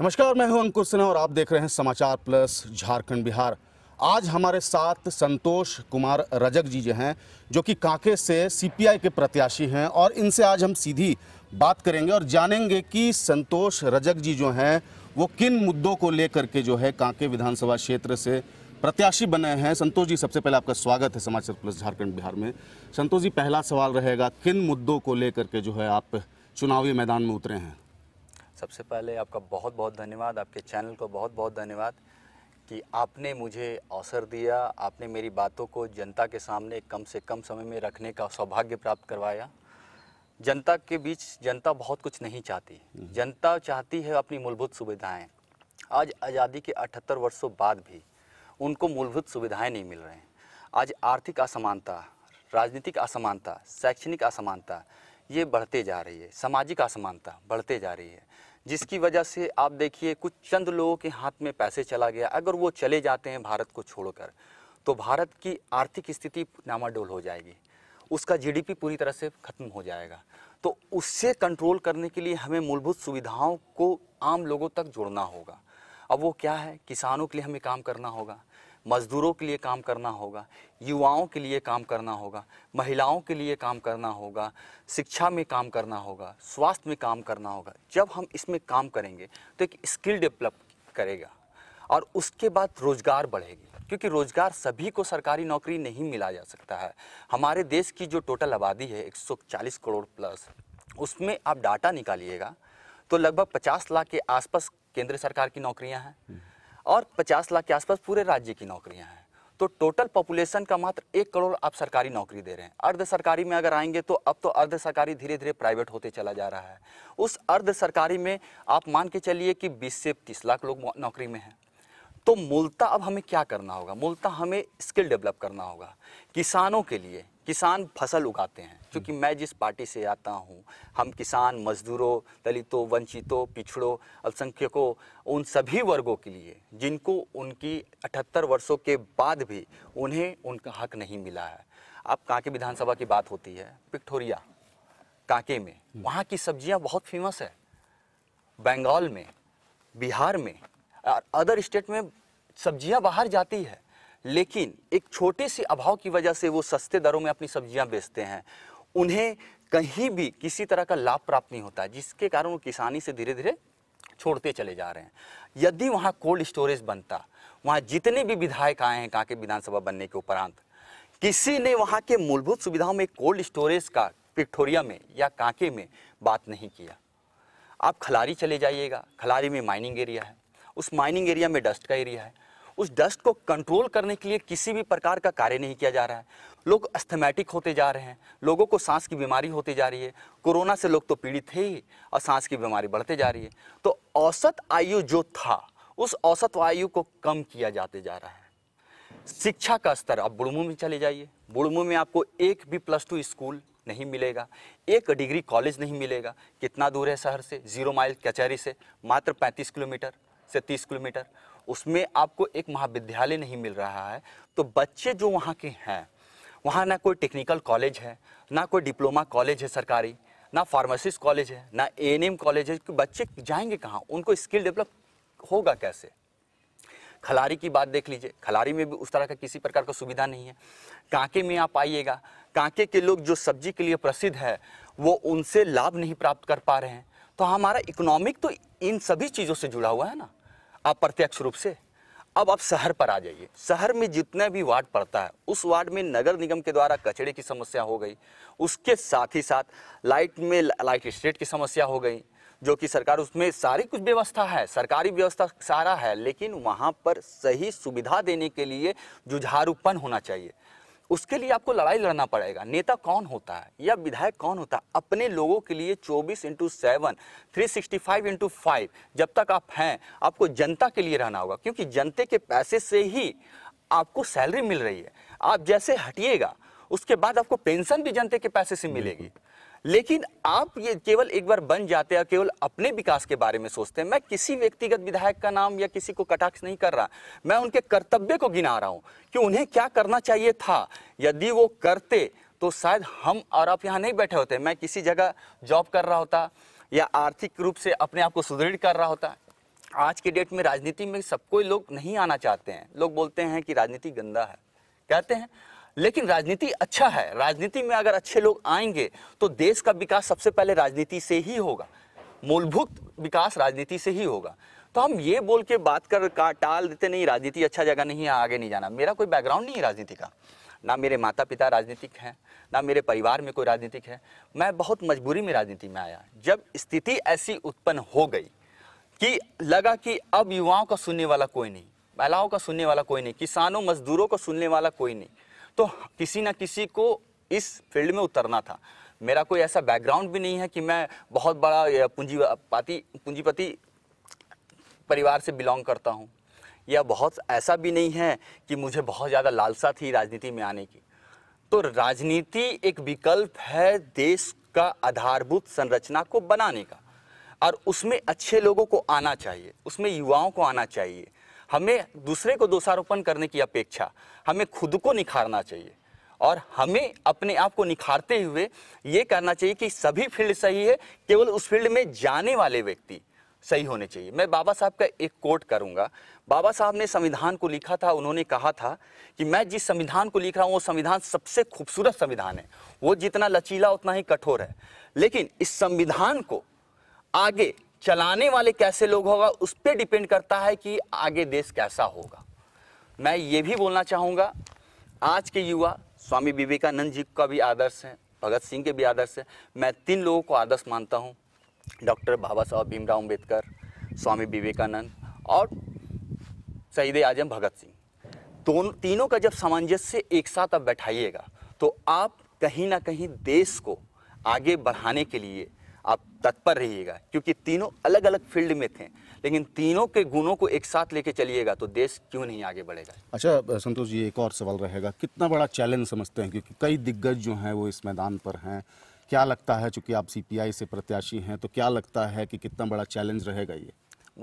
नमस्कार मैं हूं अंकुर सिन्हा और आप देख रहे हैं समाचार प्लस झारखंड बिहार आज हमारे साथ संतोष कुमार रजक जी जो हैं जो कि कांके से सीपीआई के प्रत्याशी हैं और इनसे आज हम सीधी बात करेंगे और जानेंगे कि संतोष रजक जी जो हैं वो किन मुद्दों को लेकर के जो है कांके विधानसभा क्षेत्र से प्रत्याशी बने हैं संतोष जी सबसे पहले आपका स्वागत है समाचार प्लस झारखंड बिहार में संतोष जी पहला सवाल रहेगा किन मुद्दों को लेकर के जो है आप चुनावी मैदान में उतरे हैं सबसे पहले आपका बहुत बहुत धन्यवाद आपके चैनल को बहुत बहुत धन्यवाद कि आपने मुझे अवसर दिया आपने मेरी बातों को जनता के सामने कम से कम समय में रखने का सौभाग्य प्राप्त करवाया जनता के बीच जनता बहुत कुछ नहीं चाहती हम्म। जनता चाहती है अपनी मूलभूत सुविधाएं आज आज़ादी के 78 वर्षों बाद भी उनको मूलभूत सुविधाएं नहीं मिल रहे हैं आज आर्थिक असमानता राजनीतिक असमानता शैक्षणिक असमानता ये बढ़ते जा रही है सामाजिक असमानता बढ़ते जा रही है जिसकी वजह से आप देखिए कुछ चंद लोगों के हाथ में पैसे चला गया अगर वो चले जाते हैं भारत को छोड़कर तो भारत की आर्थिक स्थिति नामाडोल हो जाएगी उसका जीडीपी पूरी तरह से खत्म हो जाएगा तो उससे कंट्रोल करने के लिए हमें मूलभूत सुविधाओं को आम लोगों तक जोड़ना होगा अब वो क्या है किसानों के लिए हमें काम करना होगा मज़दूरों के लिए काम करना होगा युवाओं के लिए काम करना होगा महिलाओं के लिए काम करना होगा शिक्षा में काम करना होगा स्वास्थ्य में काम करना होगा जब हम इसमें काम करेंगे तो एक स्किल डेवलप करेगा और उसके बाद रोज़गार बढ़ेगी क्योंकि रोज़गार सभी को सरकारी नौकरी नहीं मिला जा सकता है हमारे देश की जो टोटल आबादी है 140 करोड़ प्लस उसमें आप डाटा निकालिएगा तो लगभग 50 लाख के आसपास केंद्र सरकार की नौकरियां हैं और 50 लाख के आसपास पूरे राज्य की नौकरियां हैं तो टोटल पॉपुलेशन का मात्र एक करोड़ आप सरकारी नौकरी दे रहे हैं अर्ध सरकारी में अगर आएंगे तो अब तो अर्ध सरकारी धीरे धीरे प्राइवेट होते चला जा रहा है उस अर्ध सरकारी में आप मान के चलिए कि 20 से 30 लाख लोग नौकरी में हैं तो मूलता अब हमें क्या करना होगा मूलता हमें स्किल डेवलप करना होगा किसानों के लिए किसान फसल उगाते हैं हम्म। क्योंकि मैं जिस पार्टी से आता हूँ हम किसान मजदूरों दलितों वंचितों पिछड़ों अल्पसंख्यकों उन सभी वर्गों के लिए जिनको उनकी 78 वर्षों के बाद भी उन्हें उनका हक नहीं मिला है अब कांके विधानसभा की बात होती है पिक्टोरिया कांके में हम्म। वहाँ की सब्जियाँ बहुत फेमस है बंगाल में बिहार में और अदर स्टेट में सब्जियाँ बाहर जाती है लेकिन एक छोटे से अभाव की वजह से वो सस्ते दरों में अपनी सब्जियां बेचते हैं उन्हें कहीं भी किसी तरह का लाभ प्राप्त नहीं होता जिसके कारण वो किसानी से धीरे धीरे छोड़ते चले जा रहे हैं यदि वहाँ कोल्ड स्टोरेज बनता वहाँ जितने भी विधायक आए हैं कहाँ के विधानसभा बनने के उपरांत किसी ने वहाँ के मूलभूत सुविधाओं में कोल्ड स्टोरेज का पिक्टोरिया में या कांके में बात नहीं किया आप खलारी चले जाइएगा खलारी में माइनिंग एरिया है उस माइनिंग एरिया में डस्ट का एरिया है उस डस्ट को कंट्रोल करने के लिए किसी भी प्रकार का कार्य नहीं किया जा रहा है लोग अस्थमेटिक होते जा रहे हैं लोगों को सांस की बीमारी होती जा रही है कोरोना से लोग तो पीड़ित थे ही और सांस की बीमारी बढ़ते जा रही है तो औसत आयु जो था उस औसत आयु को कम किया जाते जा रहा है शिक्षा का स्तर आप बुड़मू में चले जाइए बुड़मू में आपको एक भी प्लस टू स्कूल नहीं मिलेगा एक डिग्री कॉलेज नहीं मिलेगा कितना दूर है शहर से जीरो माइल कचहरी से मात्र 35 किलोमीटर से 30 किलोमीटर उसमें आपको एक महाविद्यालय नहीं मिल रहा है तो बच्चे जो वहाँ के हैं वहाँ ना कोई टेक्निकल कॉलेज है ना कोई डिप्लोमा कॉलेज है सरकारी ना फार्मासिस्ट कॉलेज है ना ए एन एम कॉलेज है कि बच्चे जाएंगे कहाँ उनको स्किल डेवलप होगा कैसे खलारी की बात देख लीजिए खलारी में भी उस तरह का किसी प्रकार का सुविधा नहीं है कांके में आप आइएगा कांके के लोग जो सब्जी के लिए प्रसिद्ध है वो उनसे लाभ नहीं प्राप्त कर पा रहे हैं तो हमारा इकोनॉमिक तो इन सभी चीज़ों से जुड़ा हुआ है ना अप्रत्यक्ष रूप से अब आप शहर पर आ जाइए शहर में जितना भी वार्ड पड़ता है उस वार्ड में नगर निगम के द्वारा कचड़े की समस्या हो गई उसके साथ ही साथ लाइट में लाइट स्टेट की समस्या हो गई जो कि सरकार उसमें सारी कुछ व्यवस्था है सरकारी व्यवस्था सारा है लेकिन वहाँ पर सही सुविधा देने के लिए जुझारूपन होना चाहिए उसके लिए आपको लड़ाई लड़ना पड़ेगा नेता कौन होता है या विधायक कौन होता है अपने लोगों के लिए 24 into seven three sixty five into five जब तक आप हैं आपको जनता के लिए रहना होगा क्योंकि जनता के पैसे से ही आपको सैलरी मिल रही है आप जैसे हटिएगा उसके बाद आपको पेंशन भी जनता के पैसे से मिलेगी लेकिन आप ये केवल एक बार बन जाते हैं केवल अपने विकास के बारे में सोचते हैं मैं किसी व्यक्तिगत विधायक का नाम या किसी को कटाक्ष नहीं कर रहा मैं उनके कर्तव्य को गिना रहा हूं कि उन्हें क्या करना चाहिए था यदि वो करते तो शायद हम और आप यहाँ नहीं बैठे होते मैं किसी जगह जॉब कर रहा होता या आर्थिक रूप से अपने आप को सुदृढ़ कर रहा होता आज के डेट में राजनीति में सबको लोग नहीं आना चाहते हैं लोग बोलते हैं कि राजनीति गंदा है कहते हैं लेकिन राजनीति अच्छा है राजनीति में अगर अच्छे लोग आएंगे तो देश का विकास सबसे पहले राजनीति से ही होगा मूलभूत विकास राजनीति से ही होगा तो हम ये बोल के बात कर का टाल देते नहीं राजनीति अच्छा जगह नहीं है आगे नहीं जाना मेरा कोई बैकग्राउंड नहीं है राजनीति का ना मेरे माता पिता राजनीतिक हैं ना मेरे परिवार में कोई राजनीतिक है मैं बहुत मजबूरी में राजनीति में आया जब स्थिति ऐसी उत्पन्न हो गई कि लगा कि अब युवाओं का सुनने वाला कोई नहीं महिलाओं का सुनने वाला कोई नहीं किसानों मजदूरों का सुनने वाला कोई नहीं तो किसी ना किसी को इस फील्ड में उतरना था मेरा कोई ऐसा बैकग्राउंड भी नहीं है कि मैं बहुत बड़ा पूंजीपति पूंजीपति परिवार से बिलोंग करता हूँ या बहुत ऐसा भी नहीं है कि मुझे बहुत ज़्यादा लालसा थी राजनीति में आने की तो राजनीति एक विकल्प है देश का आधारभूत संरचना को बनाने का और उसमें अच्छे लोगों को आना चाहिए उसमें युवाओं को आना चाहिए हमें दूसरे को दोषारोपण करने की अपेक्षा हमें खुद को निखारना चाहिए और हमें अपने आप को निखारते हुए ये करना चाहिए कि सभी फील्ड सही है केवल उस फील्ड में जाने वाले व्यक्ति सही होने चाहिए मैं बाबा साहब का एक कोट करूंगा बाबा साहब ने संविधान को लिखा था उन्होंने कहा था कि मैं जिस संविधान को लिख रहा हूँ वो संविधान सबसे खूबसूरत संविधान है वो जितना लचीला उतना ही कठोर है लेकिन इस संविधान को आगे चलाने वाले कैसे लोग होगा उस पर डिपेंड करता है कि आगे देश कैसा होगा मैं ये भी बोलना चाहूँगा आज के युवा स्वामी विवेकानंद जी का भी आदर्श है भगत सिंह के भी आदर्श है मैं तीन लोगों को आदर्श मानता हूँ डॉक्टर बाबा साहब भीमराव अम्बेडकर स्वामी विवेकानंद और शहीद आजम भगत सिंह दोनों तीनों का जब सामंजस्य एक साथ आप बैठाइएगा तो आप कहीं ना कहीं देश को आगे बढ़ाने के लिए आप तत्पर रहिएगा क्योंकि तीनों अलग अलग फील्ड में थे लेकिन तीनों के गुणों को एक साथ लेके चलिएगा तो देश क्यों नहीं आगे बढ़ेगा अच्छा संतोष जी एक और सवाल रहेगा कितना बड़ा चैलेंज समझते हैं क्योंकि कई दिग्गज जो हैं वो इस मैदान पर हैं क्या लगता है चूँकि आप सीपीआई से प्रत्याशी हैं तो क्या लगता है कि कितना बड़ा चैलेंज रहेगा ये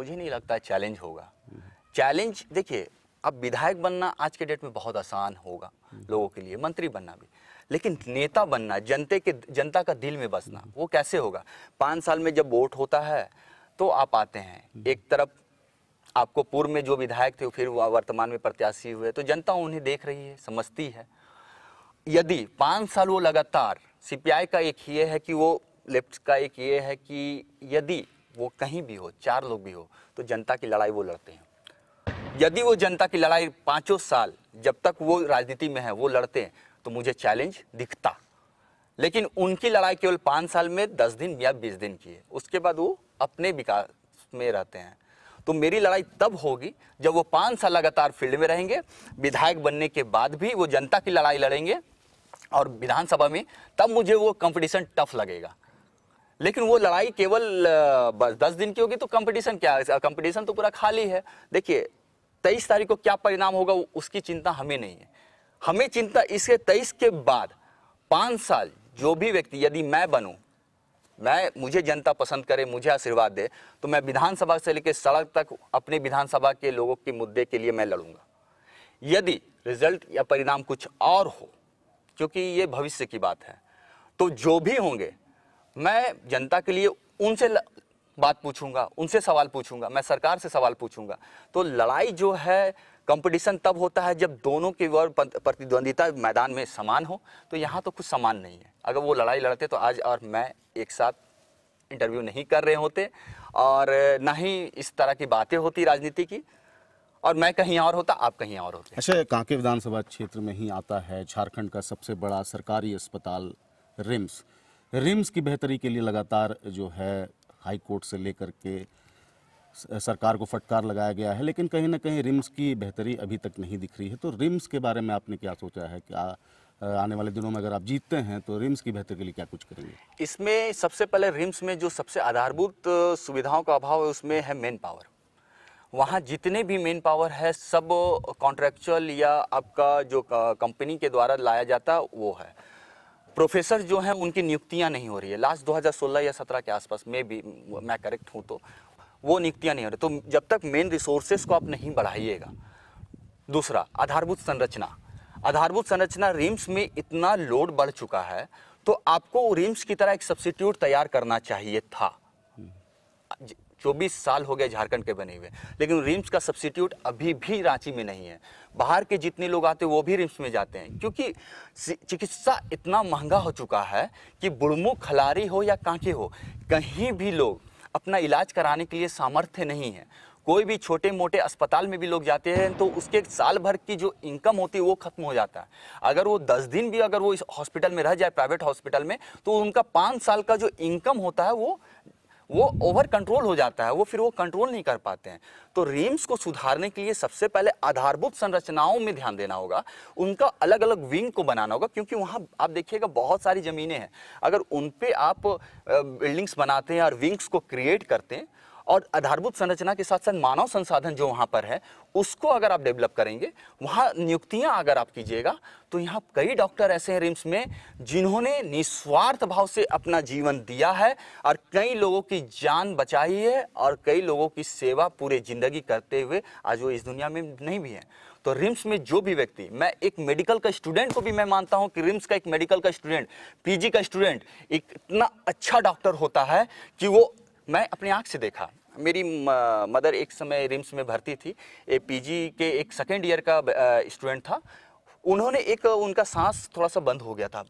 मुझे नहीं लगता चैलेंज होगा चैलेंज देखिए अब विधायक बनना आज के डेट में बहुत आसान होगा लोगों के लिए मंत्री बनना भी लेकिन नेता बनना जनते के जनता का दिल में बसना वो कैसे होगा पाँच साल में जब वोट होता है तो आप आते हैं हम्म। एक तरफ आपको पूर्व में जो विधायक थे फिर वर्तमान में प्रत्याशी हुए तो जनता उन्हें देख रही है समझती है यदि पाँच साल वो लगातार सीपीआई का एक ये है कि वो लेफ्ट का एक ये है कि यदि वो कहीं भी हो चार लोग भी हो तो जनता की लड़ाई वो लड़ते हैं यदि वो जनता की लड़ाई पाँचों साल जब तक वो राजनीति में है वो लड़ते हैं तो मुझे चैलेंज दिखता लेकिन उनकी लड़ाई केवल पाँच साल में दस दिन या बीस दिन की है उसके बाद वो अपने विकास में रहते हैं तो मेरी लड़ाई तब होगी जब वो पाँच साल लगातार फील्ड में रहेंगे विधायक बनने के बाद भी वो जनता की लड़ाई लड़ेंगे और विधानसभा में तब मुझे वो कंपटीशन टफ लगेगा लेकिन वो लड़ाई केवल बस दस दिन की होगी तो कंपटीशन क्या है कंपटीशन तो पूरा खाली है देखिए तेईस तारीख को क्या परिणाम होगा उसकी चिंता हमें नहीं है हमें चिंता इसके तेईस के बाद पाँच साल जो भी व्यक्ति यदि मैं बनूँ मैं मुझे जनता पसंद करे मुझे आशीर्वाद दे तो मैं विधानसभा से लेकर सड़क तक अपने विधानसभा के लोगों के मुद्दे के लिए मैं लड़ूंगा यदि रिजल्ट या परिणाम कुछ और हो क्योंकि ये भविष्य की बात है तो जो भी होंगे मैं जनता के लिए उनसे ल... बात पूछूंगा उनसे सवाल पूछूंगा मैं सरकार से सवाल पूछूंगा तो लड़ाई जो है कंपटीशन तब होता है जब दोनों के वर्ग प्रतिद्वंदिता मैदान में समान हो तो यहाँ तो कुछ समान नहीं है अगर वो लड़ाई लड़ते तो आज और मैं एक साथ इंटरव्यू नहीं कर रहे होते और ना ही इस तरह की बातें होती राजनीति की और मैं कहीं और होता आप कहीं और होते अच्छा कांके विधानसभा क्षेत्र में ही आता है झारखंड का सबसे बड़ा सरकारी अस्पताल रिम्स रिम्स की बेहतरी के लिए लगातार जो है हाई कोर्ट से लेकर के सरकार को फटकार लगाया गया है लेकिन कहीं ना कहीं रिम्स की बेहतरी अभी तक नहीं दिख रही है तो रिम्स के बारे में आपने क्या सोचा है क्या आने वाले दिनों में अगर आप जीतते हैं तो रिम्स की बेहतरी के लिए क्या कुछ करेंगे इसमें सबसे पहले रिम्स में जो सबसे आधारभूत सुविधाओं का अभाव है उसमें है मेन पावर वहाँ जितने भी मेन पावर है सब कॉन्ट्रेक्चुअल या आपका जो कंपनी के द्वारा लाया जाता वो है प्रोफेसर जो हैं उनकी नियुक्तियां नहीं हो रही है लास्ट 2016 या 17 के आसपास में भी मैं करेक्ट हूँ तो वो नियुक्तियाँ नहीं हो रही तो जब तक मेन रिसोर्सेज को आप नहीं बढ़ाइएगा दूसरा आधारभूत संरचना आधारभूत संरचना रिम्स में इतना लोड बढ़ चुका है तो आपको रिम्स की तरह एक सब्सिट्यूट तैयार करना चाहिए था चौबीस साल हो गए झारखंड के बने हुए लेकिन रिम्स का सब्सिट्यूट अभी भी रांची में नहीं है बाहर के जितने लोग आते हैं वो भी रिम्स में जाते हैं क्योंकि चिकित्सा इतना महंगा हो चुका है कि बुड़मू खलारी हो या कांके हो कहीं भी लोग अपना इलाज कराने के लिए सामर्थ्य नहीं है कोई भी छोटे मोटे अस्पताल में भी लोग जाते हैं तो उसके साल भर की जो इनकम होती है वो खत्म हो जाता है अगर वो दस दिन भी अगर वो इस हॉस्पिटल में रह जाए प्राइवेट हॉस्पिटल में तो उनका पाँच साल का जो इनकम होता है वो वो ओवर कंट्रोल हो जाता है वो फिर वो कंट्रोल नहीं कर पाते हैं तो रिम्स को सुधारने के लिए सबसे पहले आधारभूत संरचनाओं में ध्यान देना होगा उनका अलग अलग विंग को बनाना होगा क्योंकि वहाँ आप देखिएगा बहुत सारी ज़मीनें हैं अगर उन पर आप बिल्डिंग्स बनाते हैं और विंग्स को क्रिएट करते हैं और आधारभूत संरचना के साथ साथ मानव संसाधन जो वहाँ पर है उसको अगर आप डेवलप करेंगे वहाँ नियुक्तियाँ अगर आप कीजिएगा तो यहाँ कई डॉक्टर ऐसे हैं रिम्स में जिन्होंने निस्वार्थ भाव से अपना जीवन दिया है और कई लोगों की जान बचाई है और कई लोगों की सेवा पूरे ज़िंदगी करते हुए आज वो इस दुनिया में नहीं भी है तो रिम्स में जो भी व्यक्ति मैं एक मेडिकल का स्टूडेंट को भी मैं मानता हूं कि रिम्स का एक मेडिकल का स्टूडेंट पीजी का स्टूडेंट इतना अच्छा डॉक्टर होता है कि वो मैं अपनी आँख से देखा मेरी मदर एक समय रिम्स में भर्ती थी ए पी के एक सेकेंड ईयर का स्टूडेंट था उन्होंने एक उनका सांस थोड़ा सा बंद हो गया था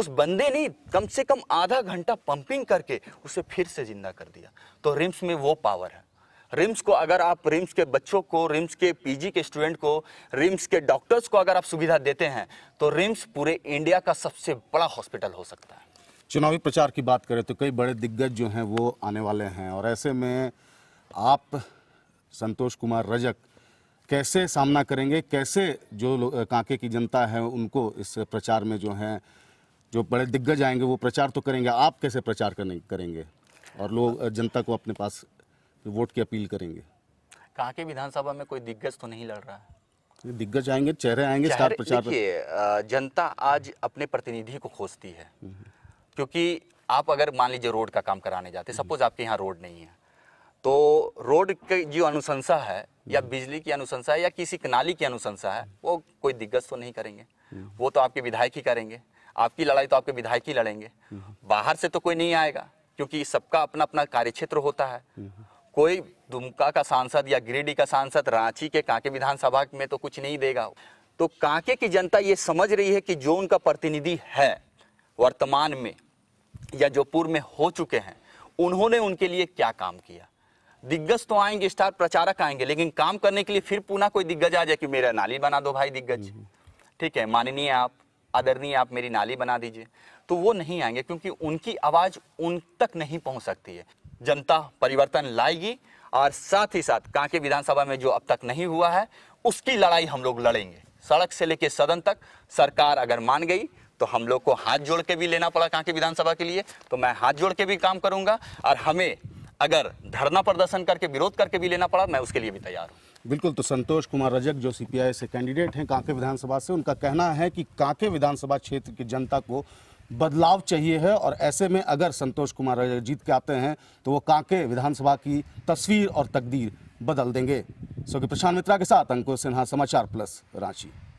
उस बंदे ने कम से कम आधा घंटा पंपिंग करके उसे फिर से ज़िंदा कर दिया तो रिम्स में वो पावर है रिम्स को अगर आप रिम्स के बच्चों को रिम्स के पीजी के स्टूडेंट को रिम्स के डॉक्टर्स को अगर आप सुविधा देते हैं तो रिम्स पूरे इंडिया का सबसे बड़ा हॉस्पिटल हो सकता है चुनावी प्रचार की बात करें तो कई बड़े दिग्गज जो हैं वो आने वाले हैं और ऐसे में आप संतोष कुमार रजक कैसे सामना करेंगे कैसे जो कांके की जनता है उनको इस प्रचार में जो है जो बड़े दिग्गज आएंगे वो प्रचार तो करेंगे आप कैसे प्रचार करने करेंगे और लोग जनता को अपने पास वोट की अपील करेंगे कांके विधानसभा में कोई दिग्गज तो नहीं लड़ रहा है दिग्गज आएंगे चेहरे आएंगे स्टार प्रचार जनता आज अपने प्रतिनिधि को खोजती है हम्म। क्योंकि आप अगर मान लीजिए रोड का काम कराने जाते सपोज आपके यहाँ रोड नहीं है तो रोड की जो अनुशंसा है या हम्म। बिजली की अनुशंसा है या किसी नाली की अनुशंसा है वो कोई दिग्गज तो नहीं करेंगे हम्म। वो तो आपके विधायक ही करेंगे आपकी लड़ाई तो आपके विधायक ही लड़ेंगे हम्म। बाहर से तो कोई नहीं आएगा क्योंकि सबका अपना अपना कार्यक्षेत्र होता है कोई दुमका का सांसद या गिरिडीह का सांसद रांची के कांके विधानसभा में तो कुछ नहीं देगा तो कांके की जनता ये समझ रही है कि जो उनका प्रतिनिधि है वर्तमान में या जो पूर्व में हो चुके हैं उन्होंने उनके लिए क्या काम किया दिग्गज तो आएंगे स्टार प्रचारक आएंगे लेकिन काम करने के लिए फिर पुनः कोई दिग्गज आ जाए कि मेरा नाली बना दो भाई दिग्गज हम्म, हम्म। ठीक है माननीय आप आदरणीय आप मेरी नाली बना दीजिए तो वो नहीं आएंगे क्योंकि उनकी आवाज़ उन तक नहीं पहुंच सकती है जनता परिवर्तन लाएगी और साथ ही साथ कांके विधानसभा में जो अब तक नहीं हुआ है उसकी लड़ाई हम लोग लड़ेंगे सड़क से लेकर सदन तक सरकार अगर मान गई तो हम लोग को हाथ जोड़ के भी लेना पड़ा कहाँ के विधानसभा के लिए तो मैं हाथ जोड़ के भी काम करूंगा और हमें अगर धरना प्रदर्शन करके विरोध करके भी लेना पड़ा मैं उसके लिए भी तैयार हूँ बिल्कुल तो संतोष कुमार रजक जो सीपीआई से कैंडिडेट हैं कांके विधानसभा से उनका कहना है कि कांके विधानसभा क्षेत्र की जनता को बदलाव चाहिए है और ऐसे में अगर संतोष कुमार रजक जीत के आते हैं तो वो कांके विधानसभा की तस्वीर और तकदीर बदल देंगे सो कि प्रशांत मित्रा के साथ अंकुश सिन्हा समाचार प्लस रांची